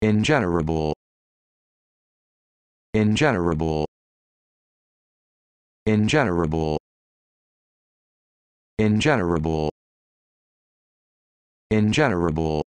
Ingenerable. Ingenerable. Ingenerable. Ingenerable. Ingenerable.